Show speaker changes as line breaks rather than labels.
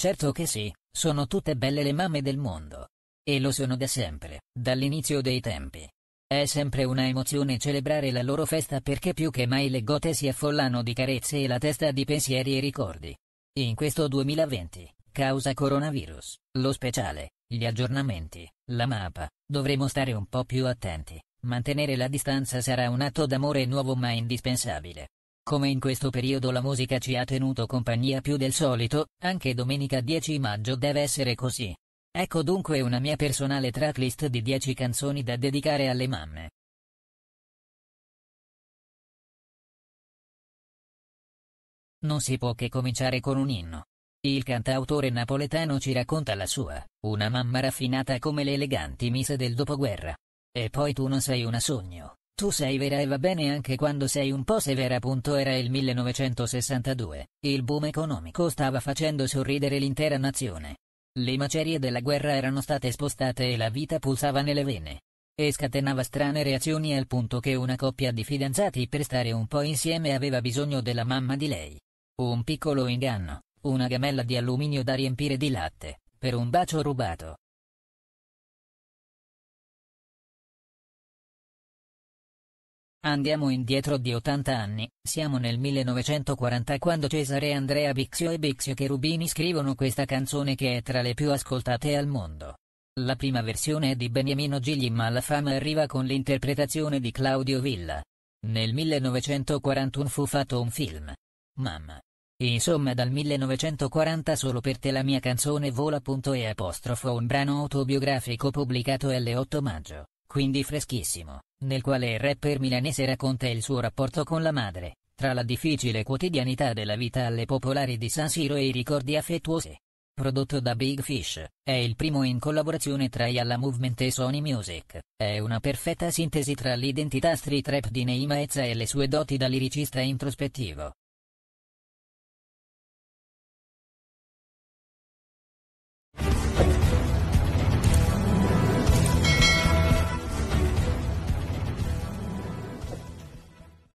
Certo che sì, sono tutte belle le mamme del mondo. E lo sono da sempre, dall'inizio dei tempi. È sempre una emozione celebrare la loro festa perché più che mai le gote si affollano di carezze e la testa di pensieri e ricordi. In questo 2020, causa coronavirus, lo speciale, gli aggiornamenti, la mappa, dovremo stare un po' più attenti. Mantenere la distanza sarà un atto d'amore nuovo ma indispensabile. Come in questo periodo la musica ci ha tenuto compagnia più del solito, anche domenica 10 maggio deve essere così.
Ecco dunque una mia personale tracklist di 10 canzoni da dedicare alle mamme. Non si può che cominciare con un inno. Il cantautore napoletano ci racconta la sua,
una mamma raffinata come le eleganti mise del dopoguerra. E poi tu non sei una sogno, tu sei vera e va bene anche quando sei un po' severa. Era il 1962. Il boom economico stava facendo sorridere l'intera nazione. Le macerie della guerra erano state spostate e la vita pulsava nelle vene. E scatenava strane reazioni al punto che una coppia di fidanzati per stare un po' insieme aveva bisogno della mamma di lei.
Un piccolo inganno, una gamella di alluminio da riempire di latte, per un bacio rubato. Andiamo indietro di 80 anni, siamo nel 1940 quando
Cesare Andrea Bixio e Bixio Cherubini scrivono questa canzone che è tra le più ascoltate al mondo. La prima versione è di Beniamino Gigli ma la fama arriva con l'interpretazione di Claudio Villa. Nel 1941 fu fatto un film. Mamma. Insomma dal 1940 solo per te la mia canzone vola. E apostrofo un brano autobiografico pubblicato l'8 maggio quindi freschissimo, nel quale il rapper milanese racconta il suo rapporto con la madre, tra la difficile quotidianità della vita alle popolari di San Siro e i ricordi affettuosi. Prodotto da Big Fish, è il primo in collaborazione tra Yalla Movement e Sony Music, è una perfetta sintesi tra
l'identità street rap di Neimaezza e le sue doti da liricista introspettivo,